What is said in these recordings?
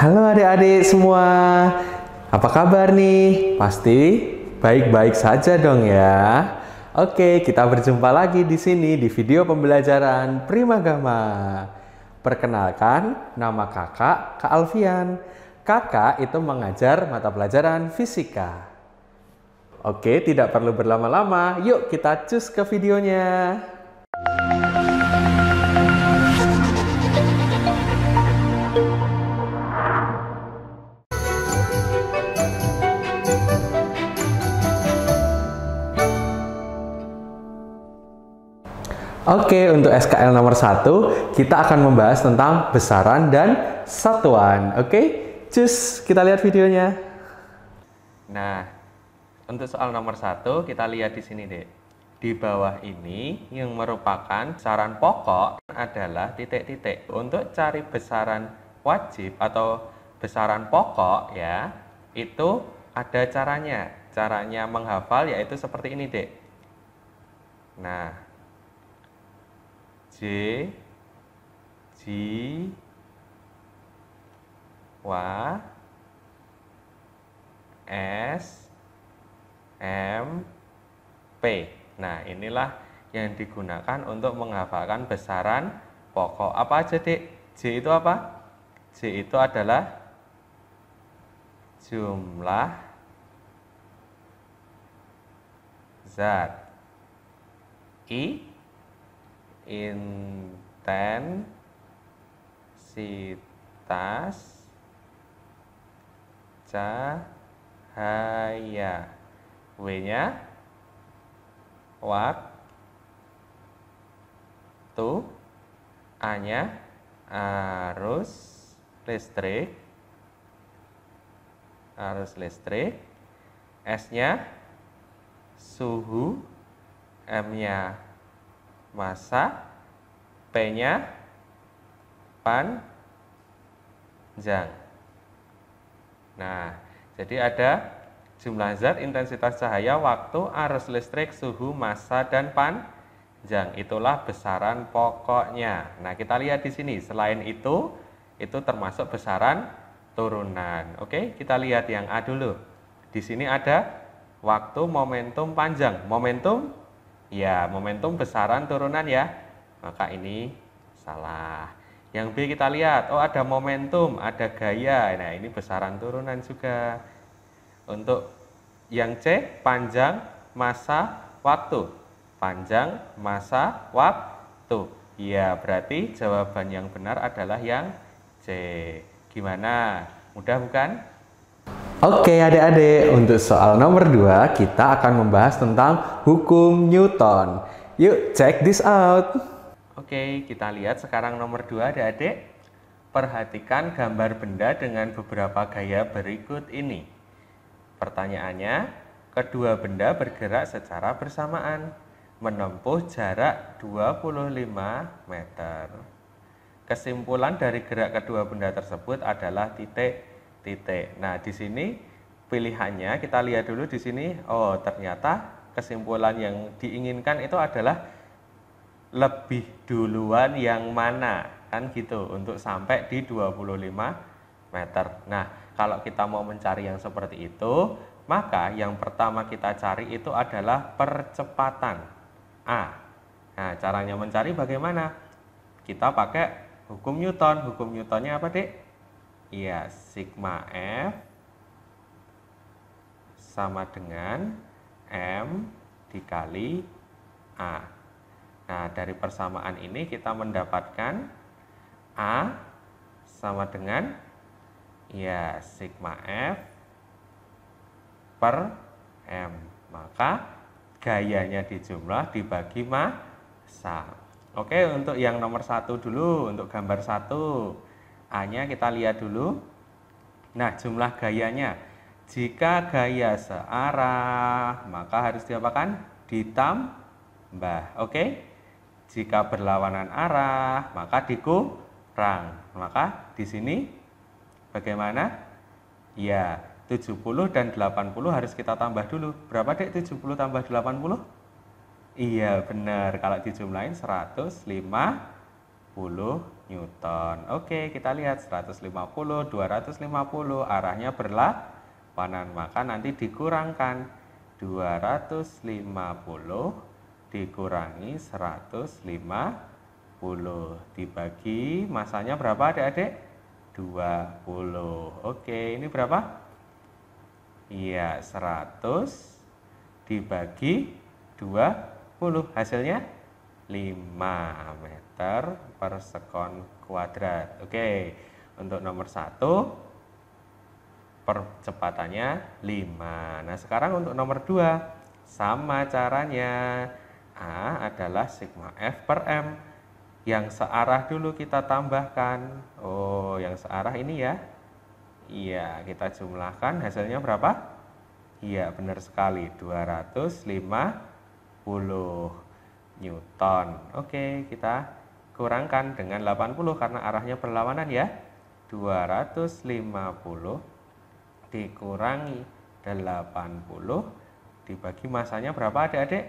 Halo adik-adik semua, apa kabar nih? Pasti baik-baik saja dong ya. Oke, kita berjumpa lagi di sini di video pembelajaran Primagama. Perkenalkan, nama kakak Kak Alfian. Kakak itu mengajar mata pelajaran fisika. Oke, tidak perlu berlama-lama. Yuk kita cus ke videonya. Thank Oke, untuk SKL nomor 1, kita akan membahas tentang besaran dan satuan. Oke, cus, kita lihat videonya. Nah, untuk soal nomor 1, kita lihat di sini, Dek. Di bawah ini, yang merupakan saran pokok adalah titik-titik. Untuk cari besaran wajib atau besaran pokok ya, itu ada caranya. Caranya menghafal yaitu seperti ini, Dek. Nah, J J W S M P. Nah, inilah yang digunakan untuk menghafalkan besaran pokok. Apa aja, Dik? J itu apa? J itu adalah jumlah zat. I intensitas cahaya. W-nya waktu, A-nya arus listrik, arus listrik, S-nya suhu, M-nya masa P-nya panjang. Nah, jadi ada jumlah zat, intensitas cahaya, waktu, arus listrik, suhu, massa, dan panjang. Itulah besaran pokoknya. Nah, kita lihat di sini. Selain itu, itu termasuk besaran turunan. Oke, kita lihat yang A dulu. Di sini ada waktu, momentum, panjang. Momentum Ya, momentum besaran turunan ya. Maka ini salah. Yang B kita lihat, oh ada momentum, ada gaya. Nah, ini besaran turunan juga. Untuk yang C, panjang masa waktu. Panjang masa waktu. Ya, berarti jawaban yang benar adalah yang C. Gimana? Mudah bukan? Oke adik-adik, untuk soal nomor 2 kita akan membahas tentang hukum Newton. Yuk, check this out. Oke, kita lihat sekarang nomor 2 adik-adik. Perhatikan gambar benda dengan beberapa gaya berikut ini. Pertanyaannya, kedua benda bergerak secara bersamaan, menempuh jarak 25 meter. Kesimpulan dari gerak kedua benda tersebut adalah titik titik. Nah, di sini pilihannya kita lihat dulu di sini. Oh, ternyata kesimpulan yang diinginkan itu adalah lebih duluan yang mana kan gitu untuk sampai di 25 meter. Nah, kalau kita mau mencari yang seperti itu, maka yang pertama kita cari itu adalah percepatan A. Nah, caranya mencari bagaimana? Kita pakai hukum Newton. Hukum Newtonnya apa, Dek? Iya, sigma F sama dengan M dikali A. Nah, dari persamaan ini kita mendapatkan A sama dengan ya sigma F per M. Maka gayanya dijumlah dibagi massa. Oke, untuk yang nomor satu dulu, untuk gambar satu. A-nya kita lihat dulu. Nah, jumlah gayanya. Jika gaya searah, maka harus diapakan? Ditambah. Oke? Okay? Jika berlawanan arah, maka dikurang. Maka di sini bagaimana? Ya, 70 dan 80 harus kita tambah dulu. Berapa dek 70 tambah 80? Iya benar, kalau dijumlahin 150 Newton. Oke, kita lihat 150, 250 arahnya berlawanan. Maka nanti dikurangkan 250 dikurangi 150 dibagi masanya berapa adik-adik? 20. Oke, ini berapa? Iya, 100 dibagi 20. Hasilnya 5 meter persekon kuadrat. Oke, untuk nomor satu percepatannya 5. Nah, sekarang untuk nomor 2 sama caranya. A adalah sigma F per M. Yang searah dulu kita tambahkan. Oh, yang searah ini ya. Iya, kita jumlahkan hasilnya berapa? Iya, benar sekali. 250 Newton. Oke, kita kurangkan dengan 80 karena arahnya berlawanan ya 250 dikurangi 80 dibagi masanya berapa adik-adik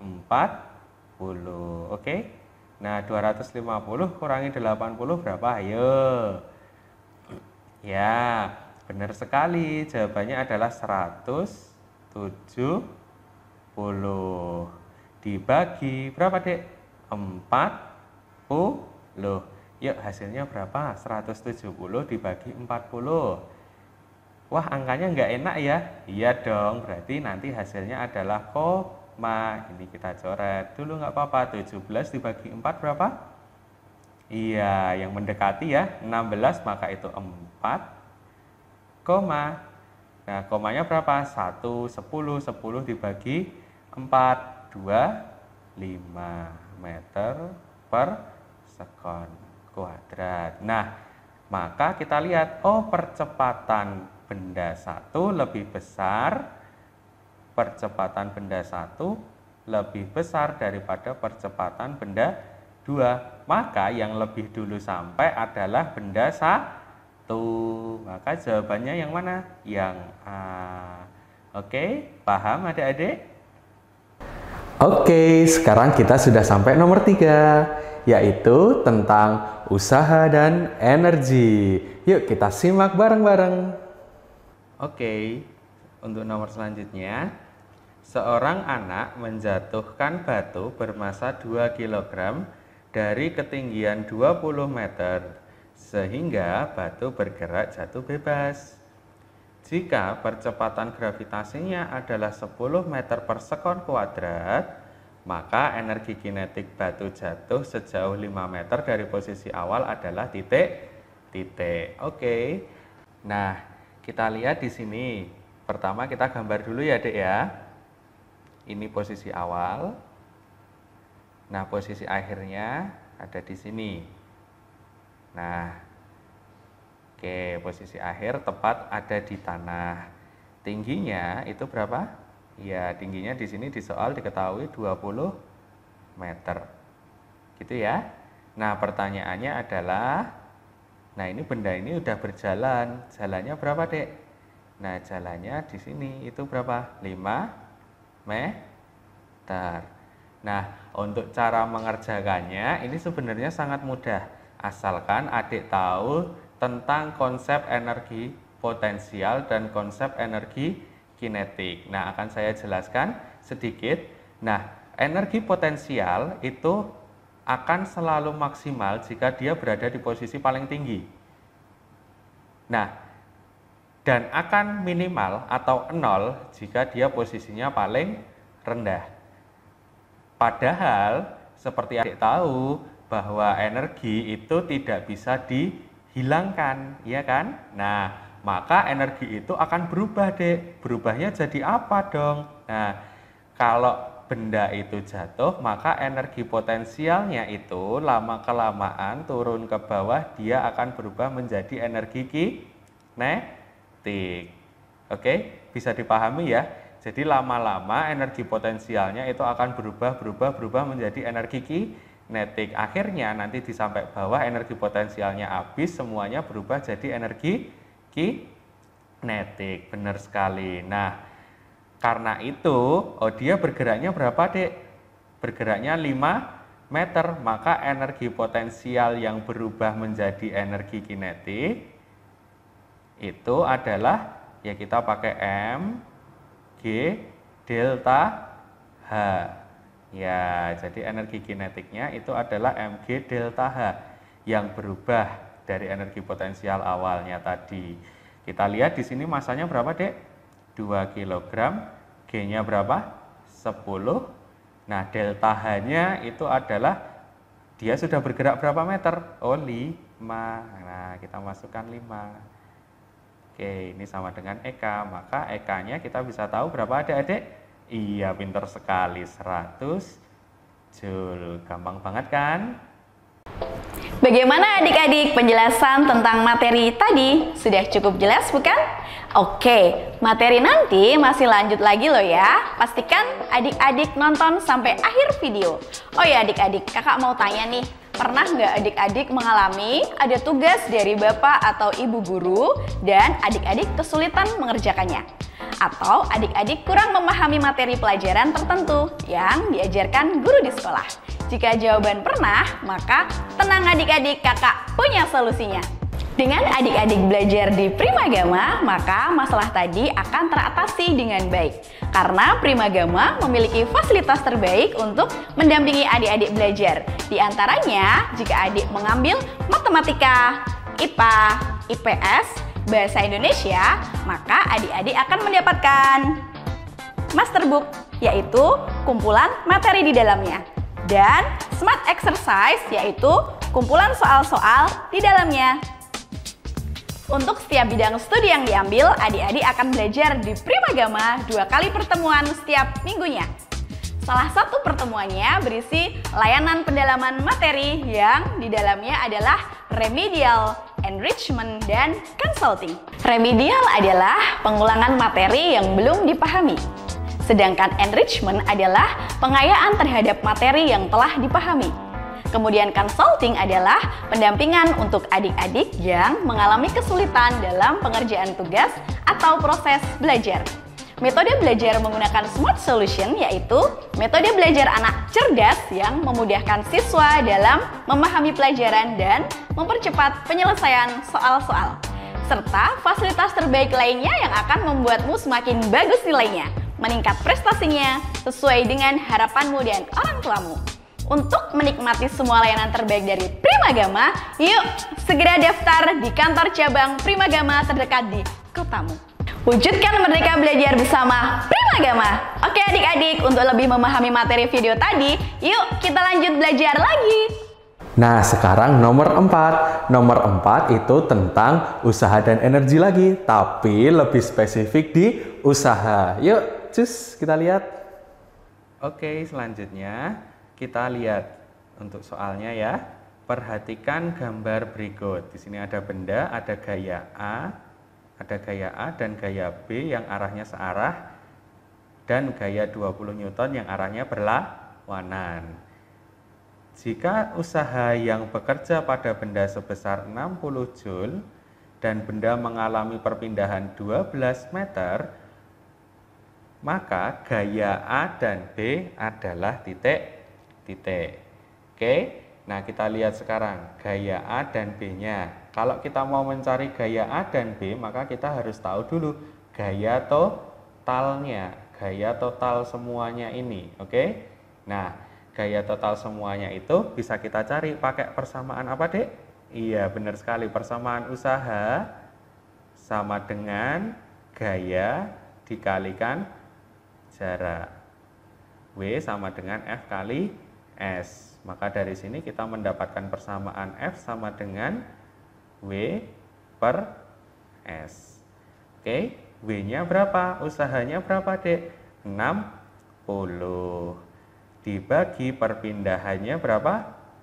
40 oke nah 250 kurangi 80 berapa ayo ya benar sekali jawabannya adalah 170 dibagi berapa dek 40 Oh, yuk hasilnya berapa? 170 dibagi 40. Wah angkanya nggak enak ya? Iya dong, berarti nanti hasilnya adalah koma. Ini kita coret dulu nggak apa-apa. 17 dibagi 4 berapa? Iya, yang mendekati ya. 16 maka itu 4 koma. Nah, komanya berapa? 1, 10, 10 dibagi 4, 2, 5 meter per sekon kuadrat. Nah, maka kita lihat, oh percepatan benda satu lebih besar, percepatan benda satu lebih besar daripada percepatan benda dua. Maka yang lebih dulu sampai adalah benda satu. Maka jawabannya yang mana? Yang A. Oke, paham adik-adik? Oke, sekarang kita sudah sampai nomor tiga yaitu tentang usaha dan energi. Yuk kita simak bareng-bareng. Oke, untuk nomor selanjutnya, seorang anak menjatuhkan batu bermassa 2 kg dari ketinggian 20 meter sehingga batu bergerak jatuh bebas. Jika percepatan gravitasinya adalah 10 meter per sekon kuadrat, maka energi kinetik batu jatuh sejauh 5 meter dari posisi awal adalah titik titik. Oke. Okay. Nah, kita lihat di sini. Pertama kita gambar dulu ya, Dek ya. Ini posisi awal. Nah, posisi akhirnya ada di sini. Nah, oke, posisi akhir tepat ada di tanah. Tingginya itu berapa? Ya, tingginya di sini di soal diketahui 20 meter. Gitu ya. Nah, pertanyaannya adalah nah ini benda ini udah berjalan. Jalannya berapa, Dek? Nah, jalannya di sini itu berapa? 5 meter. Nah, untuk cara mengerjakannya ini sebenarnya sangat mudah asalkan adik tahu tentang konsep energi potensial dan konsep energi kinetik. Nah, akan saya jelaskan sedikit. Nah, energi potensial itu akan selalu maksimal jika dia berada di posisi paling tinggi. Nah, dan akan minimal atau nol jika dia posisinya paling rendah. Padahal, seperti adik tahu, bahwa energi itu tidak bisa dihilangkan, ya kan? Nah, maka energi itu akan berubah deh, Berubahnya jadi apa dong? Nah, kalau benda itu jatuh, maka energi potensialnya itu lama kelamaan turun ke bawah, dia akan berubah menjadi energi kinetik. Oke, bisa dipahami ya. Jadi lama-lama energi potensialnya itu akan berubah, berubah, berubah menjadi energi kinetik. Akhirnya nanti di sampai bawah energi potensialnya habis, semuanya berubah jadi energi kinetik. Benar sekali. Nah, karena itu oh dia bergeraknya berapa, Dek? Bergeraknya 5 meter, maka energi potensial yang berubah menjadi energi kinetik itu adalah ya kita pakai M G delta H. Ya, jadi energi kinetiknya itu adalah mg delta H yang berubah dari energi potensial awalnya tadi. Kita lihat di sini masanya berapa, Dek? 2 kg. G-nya berapa? 10. Nah, delta H-nya itu adalah dia sudah bergerak berapa meter? Oh, 5. Nah, kita masukkan 5. Oke, ini sama dengan ek. Maka Eka-nya kita bisa tahu berapa ada dek? Iya, pinter sekali. 100 Joule. Gampang banget kan? Bagaimana adik-adik penjelasan tentang materi tadi? Sudah cukup jelas bukan? Oke, materi nanti masih lanjut lagi loh ya. Pastikan adik-adik nonton sampai akhir video. Oh ya adik-adik, kakak mau tanya nih. Pernah nggak adik-adik mengalami ada tugas dari bapak atau ibu guru dan adik-adik kesulitan mengerjakannya? atau adik-adik kurang memahami materi pelajaran tertentu yang diajarkan guru di sekolah. Jika jawaban pernah, maka tenang adik-adik, kakak punya solusinya. Dengan adik-adik belajar di Primagama, maka masalah tadi akan teratasi dengan baik. Karena Primagama memiliki fasilitas terbaik untuk mendampingi adik-adik belajar. Di antaranya, jika adik mengambil matematika, IPA, IPS, bahasa Indonesia, maka adik-adik akan mendapatkan masterbook, yaitu kumpulan materi di dalamnya dan smart exercise yaitu kumpulan soal-soal di dalamnya. Untuk setiap bidang studi yang diambil, adik-adik akan belajar di Primagama dua kali pertemuan setiap minggunya. Salah satu pertemuannya berisi layanan pendalaman materi yang di dalamnya adalah remedial, enrichment, dan consulting. Remedial adalah pengulangan materi yang belum dipahami. Sedangkan enrichment adalah pengayaan terhadap materi yang telah dipahami. Kemudian consulting adalah pendampingan untuk adik-adik yang mengalami kesulitan dalam pengerjaan tugas atau proses belajar. Metode belajar menggunakan smart solution yaitu metode belajar anak cerdas yang memudahkan siswa dalam memahami pelajaran dan mempercepat penyelesaian soal-soal serta fasilitas terbaik lainnya yang akan membuatmu semakin bagus nilainya meningkat prestasinya sesuai dengan harapanmu dan orang tuamu. Untuk menikmati semua layanan terbaik dari Primagama, yuk segera daftar di kantor cabang Primagama terdekat di kotamu. Wujudkan Merdeka Belajar Bersama Primagama. Oke adik-adik, untuk lebih memahami materi video tadi, yuk kita lanjut belajar lagi. Nah, sekarang nomor 4. Nomor 4 itu tentang usaha dan energi lagi, tapi lebih spesifik di usaha. Yuk, cus, kita lihat. Oke, selanjutnya kita lihat untuk soalnya ya. Perhatikan gambar berikut. Di sini ada benda, ada gaya A, ada gaya A dan gaya B yang arahnya searah dan gaya 20 Newton yang arahnya berlawanan. Jika usaha yang bekerja pada benda sebesar 60 Joule dan benda mengalami perpindahan 12 meter, maka gaya A dan B adalah titik titik. Oke. Nah, kita lihat sekarang gaya A dan B-nya. Kalau kita mau mencari gaya A dan B, maka kita harus tahu dulu gaya totalnya, gaya total semuanya ini, oke? Nah, gaya total semuanya itu bisa kita cari pakai persamaan apa, Dek? Iya, benar sekali. Persamaan usaha sama dengan gaya dikalikan jarak. W sama dengan F kali S. Maka dari sini kita mendapatkan persamaan F sama dengan W per S. Oke, W-nya berapa? Usahanya berapa, Dek? 60. Dibagi perpindahannya berapa?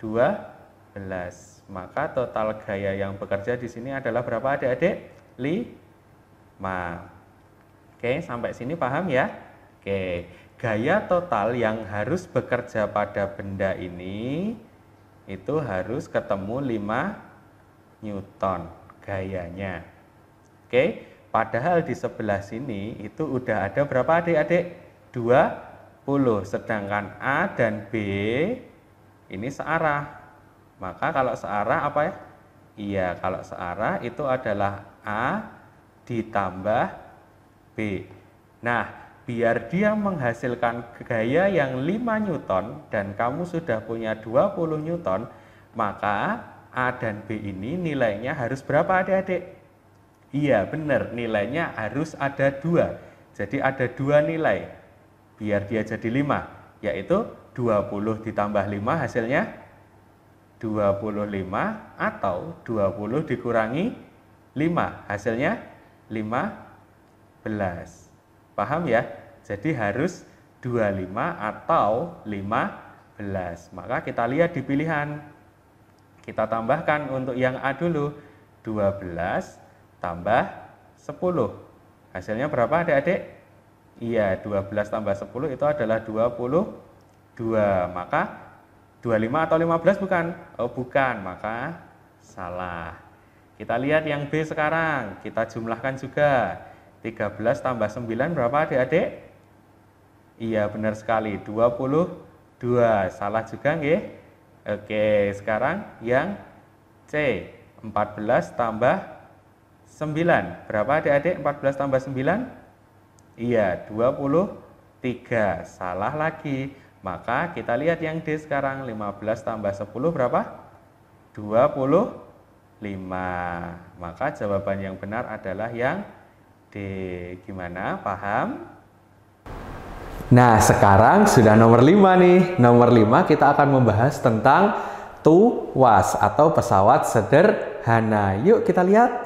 12. Maka total gaya yang bekerja di sini adalah berapa, Adik-adik? 5. Oke, sampai sini paham ya? Oke, gaya total yang harus bekerja pada benda ini itu harus ketemu 5 Newton gayanya. Oke, padahal di sebelah sini itu udah ada berapa adik-adik? 20, sedangkan A dan B ini searah. Maka kalau searah apa ya? Iya, kalau searah itu adalah A ditambah B. Nah, biar dia menghasilkan gaya yang 5 Newton dan kamu sudah punya 20 Newton, maka A dan B ini nilainya harus berapa adik-adik? Iya benar, nilainya harus ada dua. Jadi ada dua nilai, biar dia jadi 5, yaitu 20 ditambah 5 hasilnya 25 atau 20 dikurangi 5 hasilnya 15. Paham ya? Jadi harus 25 atau 15. Maka kita lihat di pilihan. Kita tambahkan untuk yang A dulu. 12 tambah 10. Hasilnya berapa adik-adik? Iya, 12 tambah 10 itu adalah 22. Maka 25 atau 15 bukan? Oh, bukan. Maka salah. Kita lihat yang B sekarang. Kita jumlahkan juga. 13 tambah 9 berapa adik-adik? Iya benar sekali 22 Salah juga nggih? Oke sekarang yang C 14 tambah 9 Berapa adik-adik 14 tambah 9? Iya 23 Salah lagi Maka kita lihat yang D sekarang 15 tambah 10 berapa? 25 Maka jawaban yang benar adalah yang di Gimana? Paham? Nah, sekarang sudah nomor 5 nih. Nomor 5 kita akan membahas tentang tuas atau pesawat sederhana. Yuk kita lihat.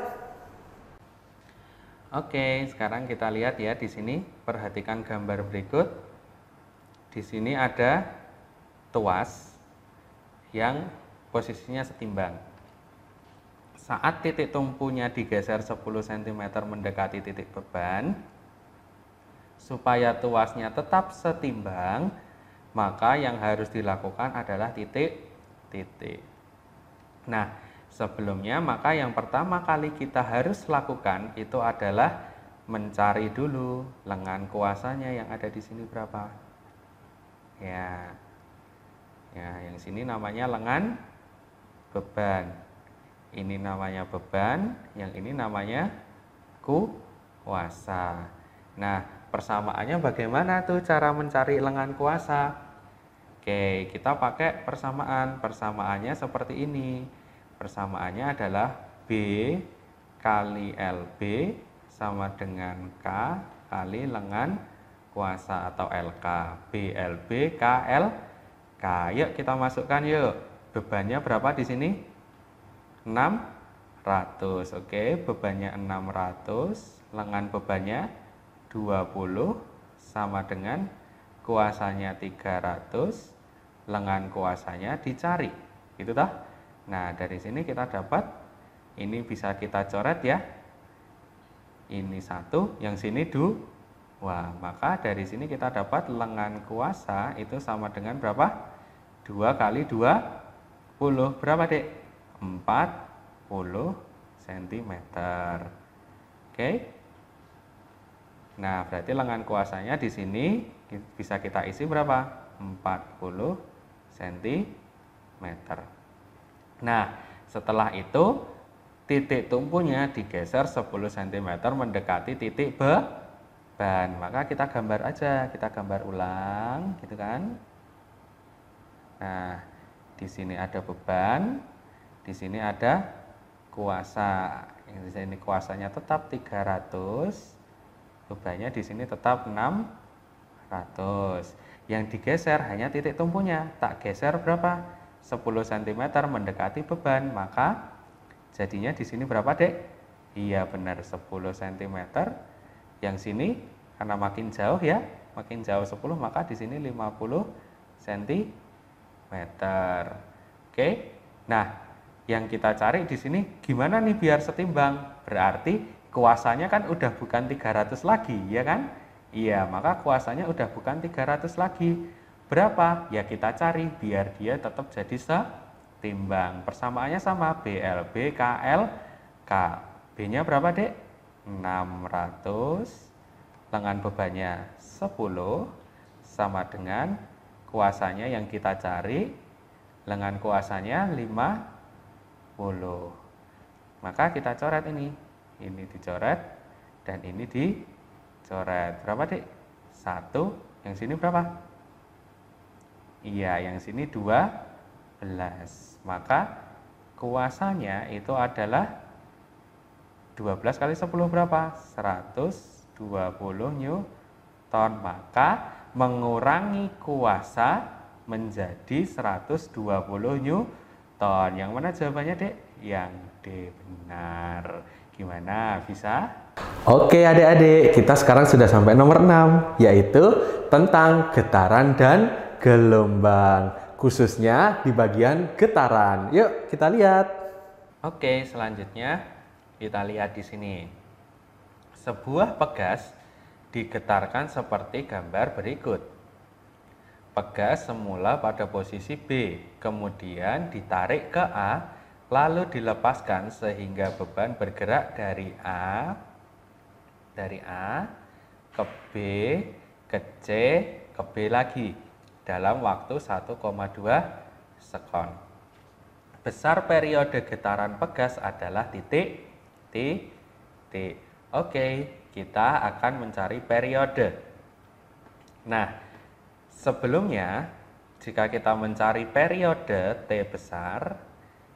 Oke, sekarang kita lihat ya di sini. Perhatikan gambar berikut. Di sini ada tuas yang posisinya setimbang saat titik tumpunya digeser 10 cm mendekati titik beban, supaya tuasnya tetap setimbang, maka yang harus dilakukan adalah titik-titik. Nah, sebelumnya maka yang pertama kali kita harus lakukan itu adalah mencari dulu lengan kuasanya yang ada di sini berapa. Ya. Ya, yang sini namanya lengan beban. Ini namanya beban, yang ini namanya kuasa. Nah, persamaannya bagaimana tuh cara mencari lengan kuasa? Oke, kita pakai persamaan. Persamaannya seperti ini. Persamaannya adalah B kali LB sama dengan K kali lengan kuasa atau LK. BLB KL K. Yuk kita masukkan yuk. Bebannya berapa di sini? 600 oke okay. bebannya 600 lengan bebannya 20 sama dengan kuasanya 300 lengan kuasanya dicari gitu toh nah dari sini kita dapat ini bisa kita coret ya ini satu yang sini wah. maka dari sini kita dapat lengan kuasa itu sama dengan berapa 2 kali 20 berapa dek 40 cm. Oke. Nah, berarti lengan kuasanya di sini bisa kita isi berapa? 40 cm. Nah, setelah itu titik tumpunya digeser 10 cm mendekati titik beban. Maka kita gambar aja, kita gambar ulang gitu kan. Nah, di sini ada beban, di sini ada kuasa. Yang di sini kuasanya tetap 300. Bebannya di sini tetap 600. Yang digeser hanya titik tumpunya. Tak geser berapa? 10 cm mendekati beban, maka jadinya di sini berapa, Dek? Iya benar 10 cm. Yang sini karena makin jauh ya, makin jauh 10 maka di sini 50 cm. Oke. Nah, yang kita cari di sini gimana nih biar setimbang? Berarti kuasanya kan udah bukan 300 lagi, ya kan? Iya, maka kuasanya udah bukan 300 lagi. Berapa? Ya kita cari biar dia tetap jadi setimbang. Persamaannya sama BLB KL K. B-nya berapa, Dek? 600 lengan bebannya 10 sama dengan kuasanya yang kita cari lengan kuasanya 5 10 maka kita coret ini ini dicoret dan ini dicoret berapa dik? satu yang sini berapa? iya yang sini 12 maka kuasanya itu adalah 12 kali 10 berapa? 120 Newton maka mengurangi kuasa menjadi 120 Newton ton. Yang mana jawabannya, Dek? Yang D benar. Gimana? Bisa? Oke, adik-adik, kita sekarang sudah sampai nomor 6, yaitu tentang getaran dan gelombang, khususnya di bagian getaran. Yuk, kita lihat. Oke, selanjutnya kita lihat di sini. Sebuah pegas digetarkan seperti gambar berikut. Pegas semula pada posisi B, kemudian ditarik ke A, lalu dilepaskan sehingga beban bergerak dari A dari A ke B ke C ke B lagi dalam waktu 1,2 sekon. Besar periode getaran pegas adalah titik T T Oke, kita akan mencari periode. Nah, Sebelumnya, jika kita mencari periode T besar,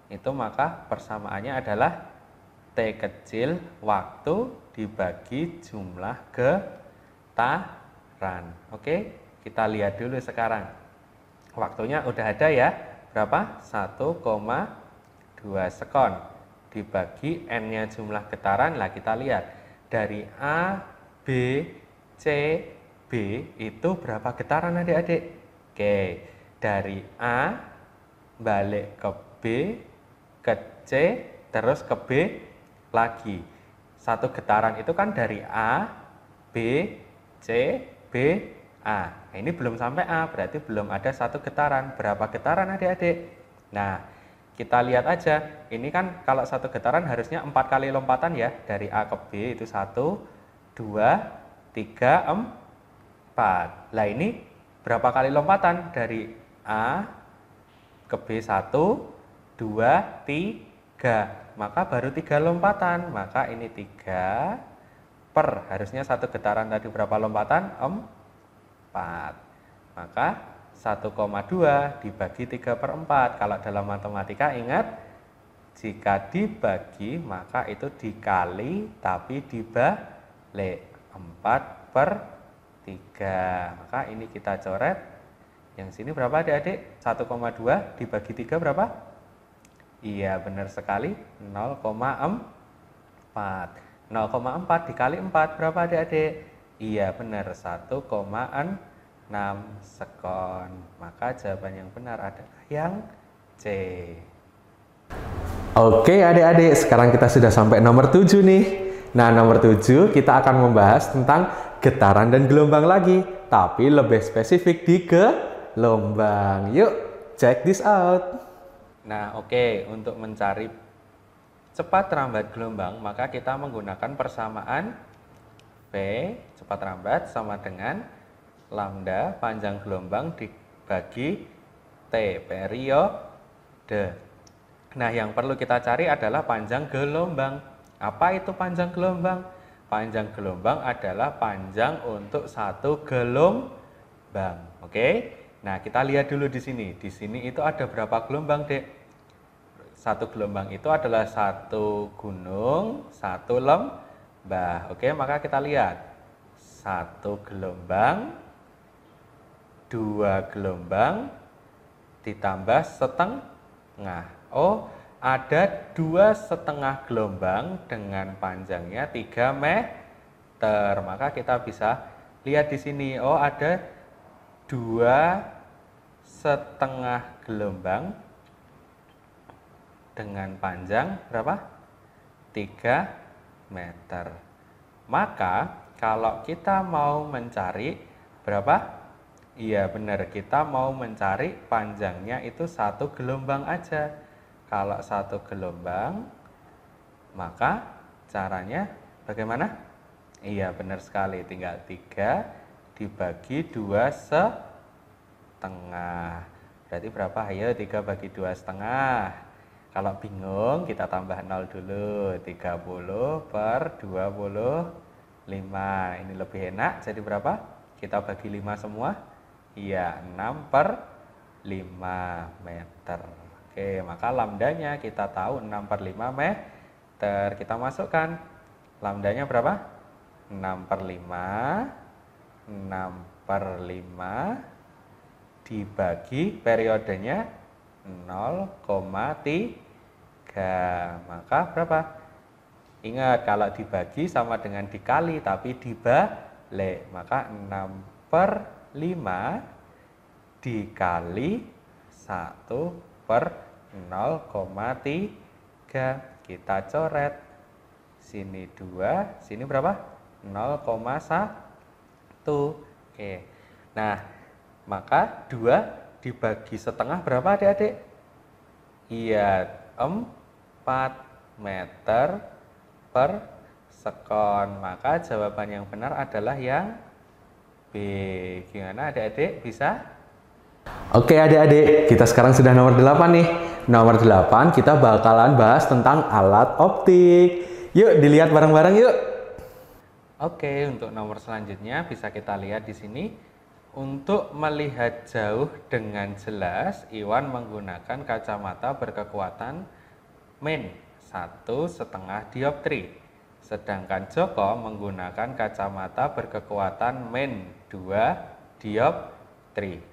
itu maka persamaannya adalah T kecil waktu dibagi jumlah getaran. Oke, kita lihat dulu sekarang. Waktunya udah ada ya. Berapa? 1,2 sekon. Dibagi N-nya jumlah getaran, lah kita lihat. Dari A, B, C, B itu berapa getaran adik-adik? Oke, dari A balik ke B, ke C, terus ke B lagi. Satu getaran itu kan dari A, B, C, B, A. Nah, ini belum sampai A, berarti belum ada satu getaran. Berapa getaran adik-adik? Nah, kita lihat aja. Ini kan kalau satu getaran harusnya empat kali lompatan ya. Dari A ke B itu satu, dua, tiga, empat. 4. Lah ini berapa kali lompatan dari A ke B1, 2, 3. Maka baru 3 lompatan. Maka ini 3 per harusnya satu getaran tadi berapa lompatan? 4. Maka 1,2 dibagi 3 per 4. Kalau dalam matematika ingat jika dibagi maka itu dikali tapi dibalik 4 per 3 maka ini kita coret yang sini berapa adik-adik 1,2 dibagi 3 berapa iya benar sekali 0,4 0,4 dikali 4 berapa adik-adik iya benar 1,6 sekon maka jawaban yang benar adalah yang C Oke adik-adik, sekarang kita sudah sampai nomor 7 nih. Nah, nomor 7 kita akan membahas tentang getaran dan gelombang lagi, tapi lebih spesifik di gelombang. Yuk, check this out. Nah, oke, okay. untuk mencari cepat rambat gelombang, maka kita menggunakan persamaan P cepat rambat sama dengan lambda panjang gelombang dibagi T periode. Nah, yang perlu kita cari adalah panjang gelombang. Apa itu panjang gelombang? Panjang gelombang adalah panjang untuk satu gelombang. Oke. Nah, kita lihat dulu di sini. Di sini itu ada berapa gelombang, Dek? Satu gelombang itu adalah satu gunung, satu lembah. Oke, maka kita lihat. Satu gelombang, dua gelombang, ditambah setengah. Oh, ada dua setengah gelombang dengan panjangnya 3 meter. Maka kita bisa lihat di sini, oh ada dua setengah gelombang dengan panjang berapa? 3 meter. Maka kalau kita mau mencari berapa? Iya benar, kita mau mencari panjangnya itu satu gelombang aja kalau satu gelombang maka caranya bagaimana? Iya benar sekali tinggal 3 dibagi 2 setengah berarti berapa? Ayo 3 bagi 2 setengah kalau bingung kita tambah 0 dulu 30 per 25 ini lebih enak jadi berapa? kita bagi 5 semua iya 6 per 5 meter Oke, maka lambdanya kita tahu 6 per 5 meter. Kita masukkan. Lambdanya berapa? 6 per 5. 6 per 5 dibagi periodenya 0,3. Maka berapa? Ingat kalau dibagi sama dengan dikali tapi dibalik. Maka 6 per 5 dikali 1 per 5. 0,3 kita coret sini 2 sini berapa 0,1 oke nah maka 2 dibagi setengah berapa adik-adik iya 4 meter per sekon maka jawaban yang benar adalah yang B gimana adik-adik bisa Oke adik-adik, kita sekarang sudah nomor 8 nih nomor 8 kita bakalan bahas tentang alat optik. Yuk dilihat bareng-bareng yuk. Oke, untuk nomor selanjutnya bisa kita lihat di sini. Untuk melihat jauh dengan jelas, Iwan menggunakan kacamata berkekuatan min satu setengah dioptri. Sedangkan Joko menggunakan kacamata berkekuatan min 2 dioptri.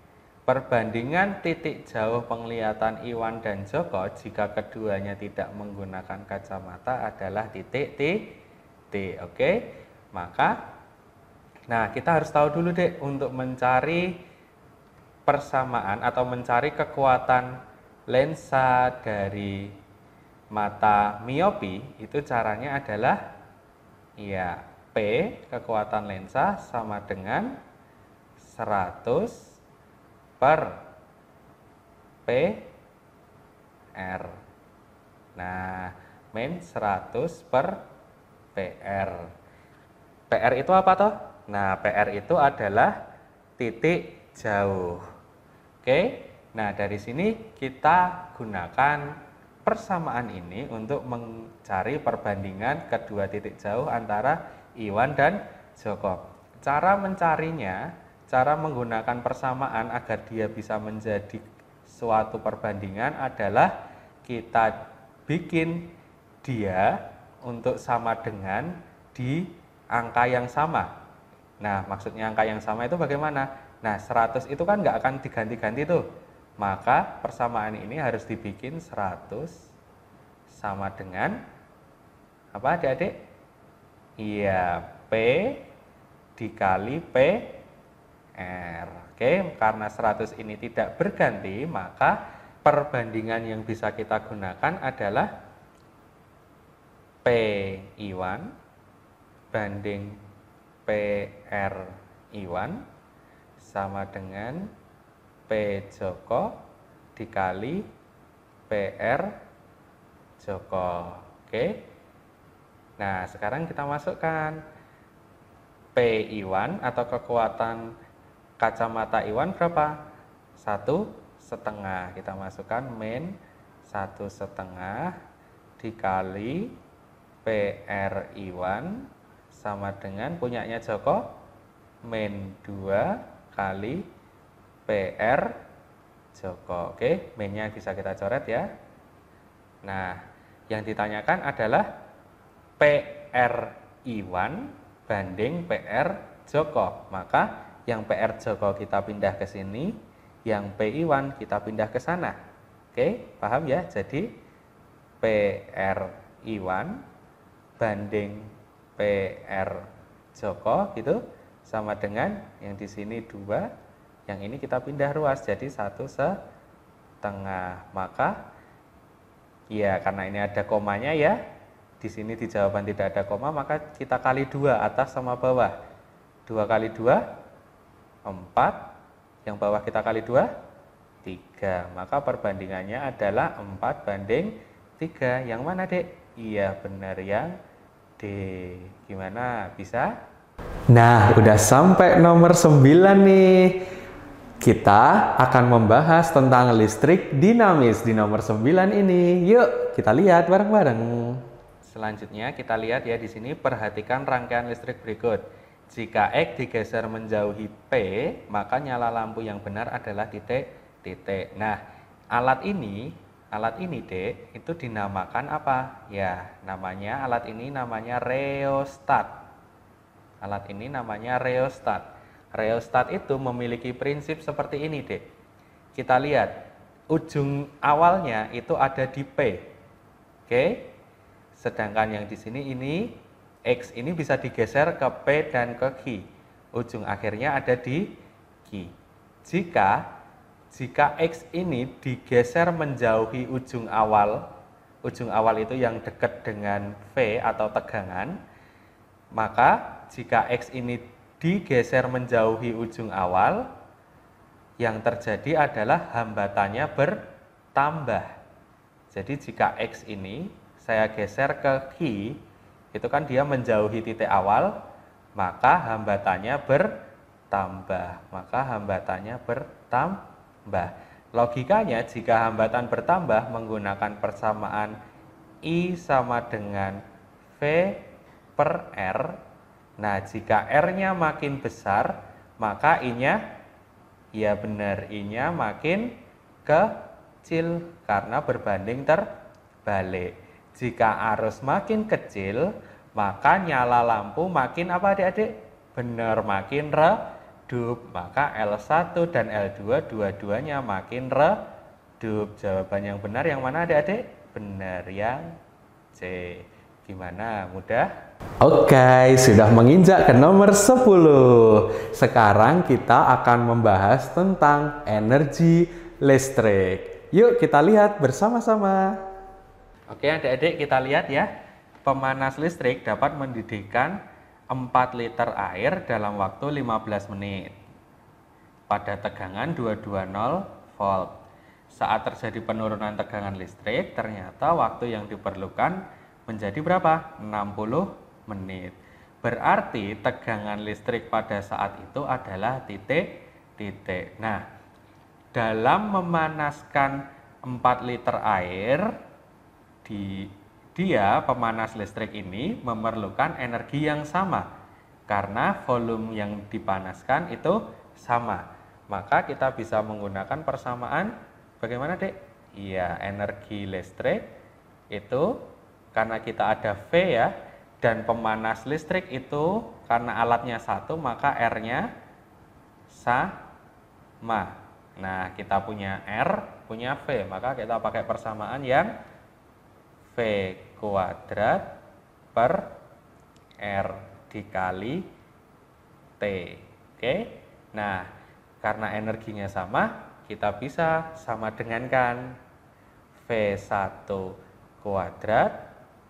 Perbandingan titik jauh penglihatan Iwan dan Joko jika keduanya tidak menggunakan kacamata adalah titik T. T, oke? Okay? Maka nah kita harus tahu dulu deh untuk mencari persamaan atau mencari kekuatan lensa dari mata miopi itu caranya adalah ya P kekuatan lensa sama dengan 100 per P R. Nah, min 100 per PR. PR itu apa toh? Nah, PR itu adalah titik jauh. Oke. Nah, dari sini kita gunakan persamaan ini untuk mencari perbandingan kedua titik jauh antara Iwan dan Joko. Cara mencarinya cara menggunakan persamaan agar dia bisa menjadi suatu perbandingan adalah kita bikin dia untuk sama dengan di angka yang sama. Nah, maksudnya angka yang sama itu bagaimana? Nah, 100 itu kan nggak akan diganti-ganti tuh. Maka persamaan ini harus dibikin 100 sama dengan apa adik-adik? Iya, P dikali P R. Oke, karena 100 ini tidak berganti, maka perbandingan yang bisa kita gunakan adalah PI1 banding PRI1 sama dengan P Joko dikali PR Joko. Oke. Nah, sekarang kita masukkan PI1 atau kekuatan kacamata Iwan berapa? Satu setengah. Kita masukkan min satu setengah dikali PR Iwan sama dengan punyanya Joko min dua kali PR Joko. Oke, minnya bisa kita coret ya. Nah, yang ditanyakan adalah PR Iwan banding PR Joko. Maka yang PR Joko kita pindah ke sini, yang P Iwan kita pindah ke sana. Oke, paham ya? Jadi PR Iwan banding PR Joko gitu sama dengan yang di sini dua, yang ini kita pindah ruas jadi satu setengah. Maka ya karena ini ada komanya ya, di sini di jawaban tidak ada koma maka kita kali dua atas sama bawah. dua kali dua. 4, yang bawah kita kali 2, 3. Maka perbandingannya adalah 4 banding 3. Yang mana, Dek? Iya, benar yang D. Gimana? Bisa? Nah, udah sampai nomor 9 nih. Kita akan membahas tentang listrik dinamis di nomor 9 ini. Yuk, kita lihat bareng-bareng. Selanjutnya kita lihat ya di sini perhatikan rangkaian listrik berikut. Jika X digeser menjauhi P, maka nyala lampu yang benar adalah titik titik. Nah, alat ini, alat ini D, itu dinamakan apa? Ya, namanya alat ini namanya rheostat. Alat ini namanya rheostat. Rheostat itu memiliki prinsip seperti ini, Dek. Kita lihat ujung awalnya itu ada di P. Oke? Sedangkan yang di sini ini X ini bisa digeser ke P dan ke Q. Ujung akhirnya ada di Q. Jika jika X ini digeser menjauhi ujung awal, ujung awal itu yang dekat dengan V atau tegangan, maka jika X ini digeser menjauhi ujung awal, yang terjadi adalah hambatannya bertambah. Jadi jika X ini saya geser ke Q, itu kan dia menjauhi titik awal maka hambatannya bertambah maka hambatannya bertambah logikanya jika hambatan bertambah menggunakan persamaan I sama dengan V per R nah jika R-nya makin besar maka I-nya ya benar I-nya makin kecil karena berbanding terbalik jika arus makin kecil, maka nyala lampu makin apa adik-adik? Benar, makin redup. Maka L1 dan L2 dua-duanya makin redup. Jawaban yang benar yang mana adik-adik? Benar yang C. Gimana? Mudah? Oke, okay, sudah menginjak ke nomor 10. Sekarang kita akan membahas tentang energi listrik. Yuk kita lihat bersama-sama. Oke adik-adik kita lihat ya, pemanas listrik dapat mendidihkan 4 liter air dalam waktu 15 menit pada tegangan 220 volt. Saat terjadi penurunan tegangan listrik, ternyata waktu yang diperlukan menjadi berapa? 60 menit. Berarti tegangan listrik pada saat itu adalah titik-titik. Nah, dalam memanaskan 4 liter air di dia pemanas listrik ini memerlukan energi yang sama karena volume yang dipanaskan itu sama. Maka kita bisa menggunakan persamaan bagaimana, Dek? Iya, energi listrik itu karena kita ada V ya dan pemanas listrik itu karena alatnya satu maka R-nya sama. Nah, kita punya R, punya V, maka kita pakai persamaan yang V kuadrat per R dikali T. Oke. Nah, karena energinya sama, kita bisa sama dengan kan V1 kuadrat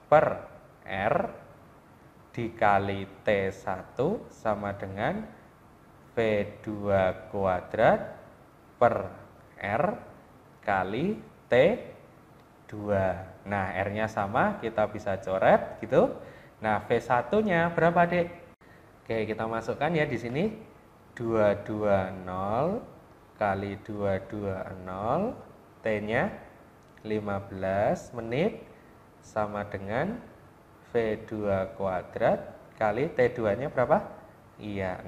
per R dikali T1 sama dengan V2 kuadrat per R kali T2. Nah, R-nya sama, kita bisa coret gitu. Nah, V1-nya berapa, Dek? Oke, kita masukkan ya di sini. 220 kali 220 T-nya 15 menit sama dengan V2 kuadrat kali T2-nya berapa? Iya,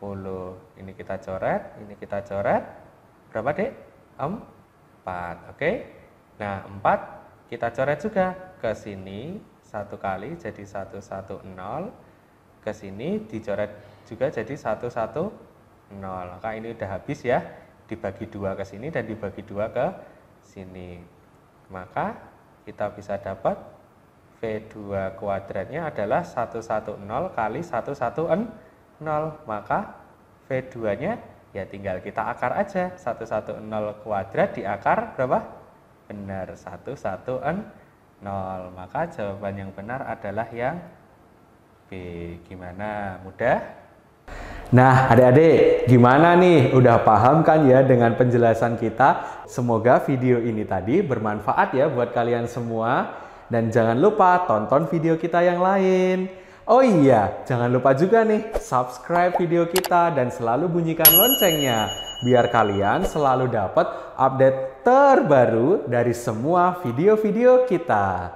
60. Ini kita coret, ini kita coret. Berapa, Dek? 4. Oke. Nah, 4 kita coret juga ke sini satu kali jadi satu satu nol ke sini dicoret juga jadi satu satu nol. maka nah, ini udah habis ya dibagi dua ke sini dan dibagi dua ke sini maka kita bisa dapat V2 kuadratnya adalah satu satu nol kali satu satu nol. maka V2 nya ya tinggal kita akar aja satu satu nol kuadrat diakar berapa? benar satu satu n nol maka jawaban yang benar adalah yang b gimana mudah Nah, adik-adik, gimana nih? Udah paham kan ya dengan penjelasan kita? Semoga video ini tadi bermanfaat ya buat kalian semua. Dan jangan lupa tonton video kita yang lain. Oh iya, jangan lupa juga nih subscribe video kita dan selalu bunyikan loncengnya biar kalian selalu dapat update terbaru dari semua video-video kita.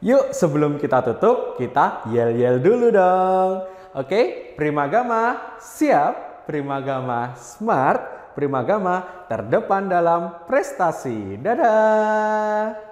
Yuk sebelum kita tutup, kita yel-yel dulu dong. Oke, Primagama siap, Primagama smart, Primagama terdepan dalam prestasi. Dadah!